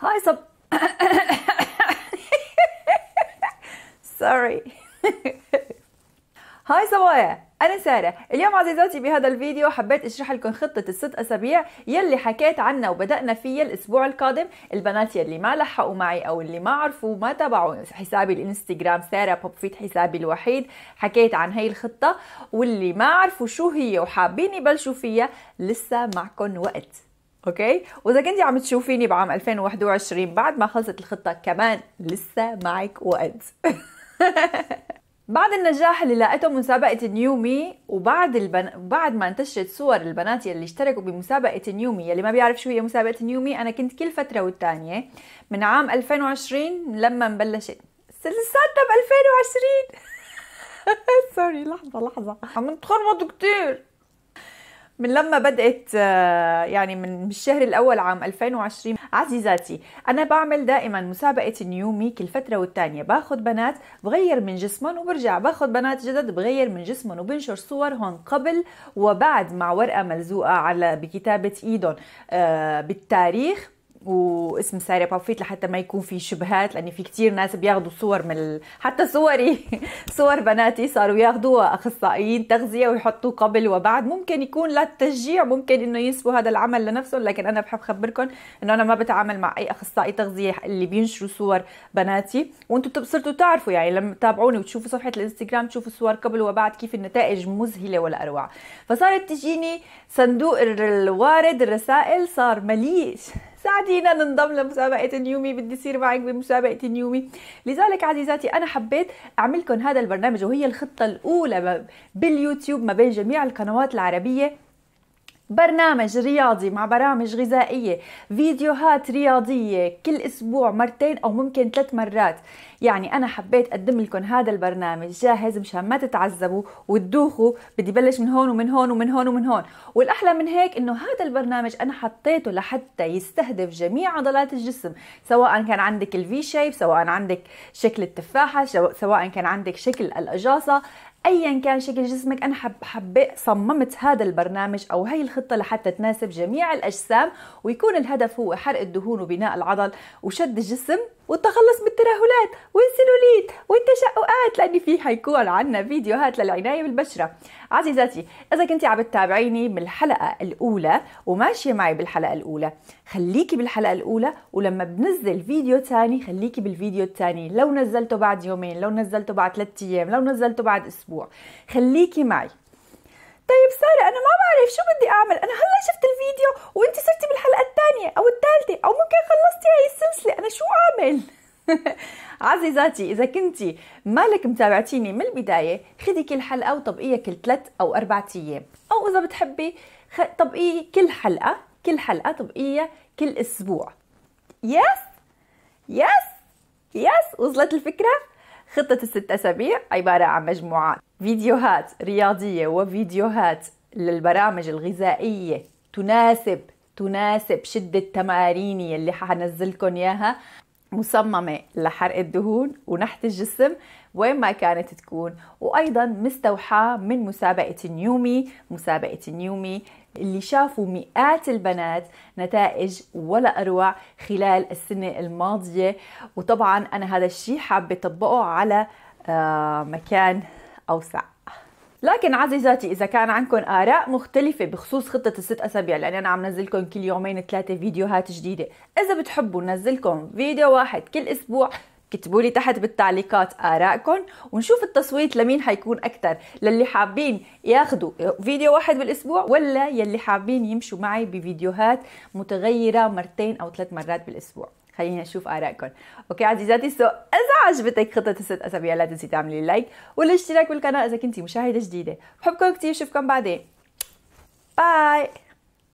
هاي صب سوري هاي صبايا أنا سارة اليوم عزيزاتي بهذا الفيديو حبيت أشرح لكم خطة الست أسابيع يلي حكيت عنها وبدأنا فيها الأسبوع القادم البنات يلي ما لحقوا معي أو اللي ما عرفوا ما تابعوا حسابي الإنستغرام سارة بوبفيت حسابي الوحيد حكيت عن هي الخطة واللي ما عرفوا شو هي وحابين يبلشوا فيها لسه معكم وقت اوكي واذا كنتي عم تشوفيني بعام 2021 بعد ما خلصت الخطه كمان لسه معك وقت بعد النجاح اللي لقيته مسابقة نيو مي وبعد البن... بعد ما انتشرت صور البنات يلي اشتركوا بمسابقة نيو مي يلي ما بيعرف شو هي مسابقة نيو مي أنا كنت كل فترة والتانية من عام 2020 لما بلشت لساتنا ب 2020 سوري لحظة لحظة عم نتخربط كتير من لما بدأت آه، يعني من الشهر الأول عام 2020 عزيزاتي أنا بعمل دائما مسابقة نيو مي كل فترة والتانية باخد بنات بغير من جسمهم وبرجع باخد بنات جدد بغير من جسمهم وبنشر صورهم قبل وبعد مع ورقة ملزوقة على بكتابة إيدهم آه، بالتاريخ واسم ساري بافيت لحتى ما يكون في شبهات لاني في كثير ناس بياخذوا صور من حتى صوري صور بناتي صاروا ياخذوها اخصائيين تغذيه ويحطوه قبل وبعد ممكن يكون للتشجيع ممكن انه ينسبوا هذا العمل لنفسهم لكن انا بحب خبركم انه انا ما بتعامل مع اي اخصائي تغذيه اللي بينشروا صور بناتي وانتم صرتوا تعرفوا يعني لما تتابعوني وتشوفوا صفحه الانستغرام تشوفوا صور قبل وبعد كيف النتائج مذهله ولا اروع فصارت تجيني صندوق الوارد الرسائل صار مليء ساعدينا ننضم لمسابقة نيومي بدي يصير معك بمسابقة نيومي لذلك عزيزاتي أنا حبيت أعملكم هذا البرنامج وهي الخطة الأولى باليوتيوب ما بين جميع القنوات العربية برنامج رياضي مع برامج غذائية فيديوهات رياضية كل أسبوع مرتين أو ممكن ثلاث مرات يعني أنا حبيت أقدم لكم هذا البرنامج جاهز مشان ما تتعذبوا وتدوخوا بدي بلش من هون ومن هون ومن هون ومن هون والأحلى من هيك إنه هذا البرنامج أنا حطيته لحتى يستهدف جميع عضلات الجسم سواء كان عندك الفي شيب سواء عندك شكل التفاحة سواء كان عندك شكل الأجاصة ايا كان شكل جسمك انا حب حبيت صممت هذا البرنامج او هي الخطه لحتى تناسب جميع الاجسام ويكون الهدف هو حرق الدهون وبناء العضل وشد الجسم والتخلص من الترهلات والسلوليت والتشققات لاني في حيكون عندنا فيديوهات للعنايه بالبشره عزيزاتي اذا كنت عم تتابعيني من الحلقه الاولى وماشيه معي بالحلقه الاولى خليكي بالحلقه الاولى ولما بنزل فيديو ثاني خليكي بالفيديو الثاني لو نزلته بعد يومين لو نزلته بعد ثلاث ايام لو نزلته بعد اسبوع الأسبوع خليكي معي طيب سارة أنا ما بعرف شو بدي أعمل أنا هلا شفت الفيديو وأنت صرتي بالحلقة الثانية أو الثالثة أو ممكن خلصتي هاي السلسلة أنا شو أعمل؟ عزيزاتي إذا كنتي مالك متابعتيني من البداية خدي كل حلقة وطبقيها كل ثلاث أو أربعة أيام أو إذا بتحبي طبقي كل حلقة كل حلقة طبقيها كل أسبوع يس يس يس وصلت الفكرة؟ خطة الست أسابيع عبارة عن مجموعات فيديوهات رياضية وفيديوهات للبرامج الغذائية تناسب تناسب شدة تماريني اللي حنزلكم ياها مصممة لحرق الدهون ونحت الجسم وين ما كانت تكون وأيضا مستوحاة من مسابقة نيومي مسابقة نيومي اللي شافوا مئات البنات نتائج ولا أروع خلال السنة الماضية وطبعا أنا هذا الشيء حابة أطبقه على آه، مكان أوسع لكن عزيزاتي اذا كان عندكم اراء مختلفه بخصوص خطه الست اسابيع لان انا عم نزلكم كل يومين ثلاثه فيديوهات جديده اذا بتحبوا نزلكم فيديو واحد كل اسبوع اكتبوا لي تحت بالتعليقات آرائكم ونشوف التصويت لمين حيكون أكثر للي حابين ياخذوا فيديو واحد بالأسبوع ولا يلي حابين يمشوا معي بفيديوهات متغيرة مرتين أو ثلاث مرات بالأسبوع خليني اشوف ارائكم اوكي عزيزاتي سو اذا عجبتك خطه الست اسابيع لا تنسي تعملي لايك والاشتراك بالقناه اذا كنتي مشاهده جديده بحبكم كثير بشوفكم بعدين باي